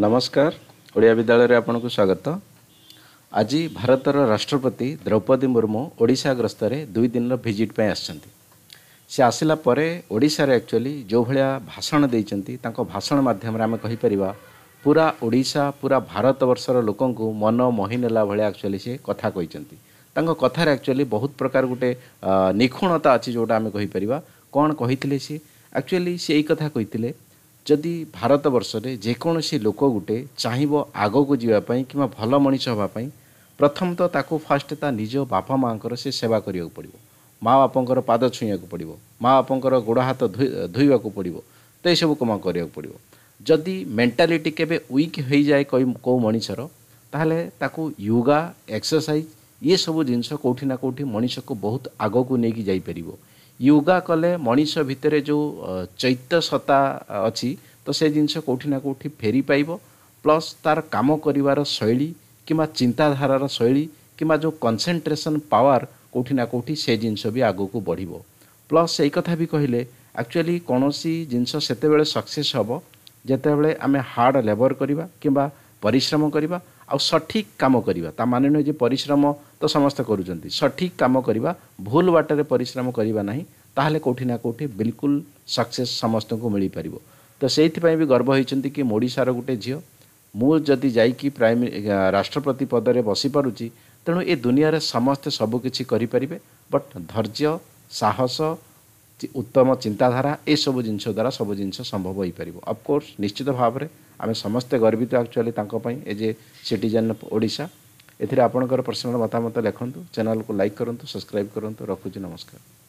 ନମସ୍କାର ଓଡ଼ିଆ ବିଦ୍ୟାଳୟରେ ଆପଣଙ୍କୁ ସ୍ୱାଗତ ଆଜି ଭାରତର ରାଷ୍ଟ୍ରପତି ଦ୍ରୌପଦୀ ମୁର୍ମୁ ଓଡ଼ିଶା ଗ୍ରସ୍ତରେ ଦୁଇ ଦିନର ଭିଜିଟ୍ ପାଇଁ ଆସିଛନ୍ତି ସେ ଆସିଲା ପରେ ଓଡ଼ିଶାରେ ଆକ୍ଚୁଆଲି ଯେଉଁଭଳିଆ ଭାଷଣ ଦେଇଛନ୍ତି ତାଙ୍କ ଭାଷଣ ମାଧ୍ୟମରେ ଆମେ କହିପାରିବା ପୁରା ଓଡ଼ିଶା ପୁରା ଭାରତବର୍ଷର ଲୋକଙ୍କୁ ମନ ନେଲା ଭଳିଆ ଆକ୍ଚୁଆଲି ସେ କଥା କହିଛନ୍ତି ତାଙ୍କ କଥାରେ ଆକ୍ଚୁଆଲି ବହୁତ ପ୍ରକାର ଗୋଟେ ନିଖୁଣତା ଅଛି ଯେଉଁଟା ଆମେ କହିପାରିବା କ'ଣ କହିଥିଲେ ସିଏ ଆକ୍ଚୁଆଲି ସେ ଏଇ କଥା କହିଥିଲେ ଯଦି ଭାରତବର୍ଷରେ ଯେକୌଣସି ଲୋକ ଗୋଟେ ଚାହିଁବ ଆଗକୁ ଯିବା ପାଇଁ କିମ୍ବା ଭଲ ମଣିଷ ହେବା ପାଇଁ ପ୍ରଥମତଃ ତାକୁ ଫାଷ୍ଟ ତା ନିଜ ବାପା ମାଆଙ୍କର ସେ ସେବା କରିବାକୁ ପଡ଼ିବ ମା ବାପାଙ୍କର ପାଦ ଛୁଇଁବାକୁ ପଡ଼ିବ ମା ବାପାଙ୍କର ଗୋଡ଼ ହାତ ଧୋଇବାକୁ ପଡ଼ିବ ତ ଏସବୁ କାମ କରିବାକୁ ପଡ଼ିବ ଯଦି ମେଣ୍ଟାଲିଟି କେବେ ୱିକ୍ ହୋଇଯାଏ କେଉଁ ମଣିଷର ତାହେଲେ ତାକୁ ୟୋଗା ଏକ୍ସରସାଇଜ୍ ଏସବୁ ଜିନିଷ କେଉଁଠି ନା କେଉଁଠି ମଣିଷକୁ ବହୁତ ଆଗକୁ ନେଇକି ଯାଇପାରିବ ୟୋଗା କଲେ ମଣିଷ ଭିତରେ ଯେଉଁ ଚୈତ୍ୟସତା ଅଛି ତ ସେ ଜିନିଷ କେଉଁଠି ନା କେଉଁଠି ଫେରିପାଇବ ପ୍ଲସ୍ ତା'ର କାମ କରିବାର ଶୈଳୀ କିମ୍ବା ଚିନ୍ତାଧାରାର ଶୈଳୀ କିମ୍ବା ଯେଉଁ କନସେନଟ୍ରେସନ ପାୱାର କେଉଁଠି ନା କେଉଁଠି ସେ ଜିନିଷ ବି ଆଗକୁ ବଢ଼ିବ ପ୍ଲସ୍ ସେଇ କଥା ବି କହିଲେ ଆକ୍ଚୁଆଲି କୌଣସି ଜିନିଷ ସେତେବେଳେ ସକ୍ସେସ୍ ହେବ ଯେତେବେଳେ ଆମେ ହାର୍ଡ଼ ଲେବର କରିବା କିମ୍ବା ପରିଶ୍ରମ କରିବା ଆଉ ସଠିକ୍ କାମ କରିବା ତା ମାନେ ନୁହେଁ ଯେ ପରିଶ୍ରମ ତ ସମସ୍ତେ କରୁଛନ୍ତି ସଠିକ୍ କାମ କରିବା ଭୁଲ ବାଟରେ ପରିଶ୍ରମ କରିବା ନାହିଁ ତାହେଲେ କେଉଁଠି ନା କେଉଁଠି ବିଲକୁଲ ସକ୍ସେସ୍ ସମସ୍ତଙ୍କୁ ମିଳିପାରିବ ତ ସେଇଥିପାଇଁ ବି ଗର୍ବ ହୋଇଛନ୍ତି କି ଓଡ଼ିଶାର ଗୋଟେ ଝିଅ ମୁଁ ଯଦି ଯାଇକି ପ୍ରାଇମ ରାଷ୍ଟ୍ରପତି ପଦରେ ବସିପାରୁଛି ତେଣୁ ଏ ଦୁନିଆରେ ସମସ୍ତେ ସବୁକିଛି କରିପାରିବେ ବଟ୍ ଧୈର୍ଯ୍ୟ ସାହସ ଉତ୍ତମ ଚିନ୍ତାଧାରା ଏସବୁ ଜିନିଷ ଦ୍ୱାରା ସବୁ ଜିନିଷ ସମ୍ଭବ ହୋଇପାରିବ ଅଫକୋର୍ସ ନିଶ୍ଚିତ ଭାବରେ ଆମେ ସମସ୍ତେ ଗର୍ବିତ ଆକ୍ଚୁଆଲି ତାଙ୍କ ପାଇଁ ଏ ଯେ ସିଟିଜେନ୍ ଓଡ଼ିଶା ଏଥିରେ ଆପଣଙ୍କର ପର୍ସନାଲ୍ ମତାମତ ଲେଖନ୍ତୁ ଚ୍ୟାନେଲ୍କୁ ଲାଇକ୍ କରନ୍ତୁ ସବସ୍କ୍ରାଇବ୍ କରନ୍ତୁ ରଖୁଛି ନମସ୍କାର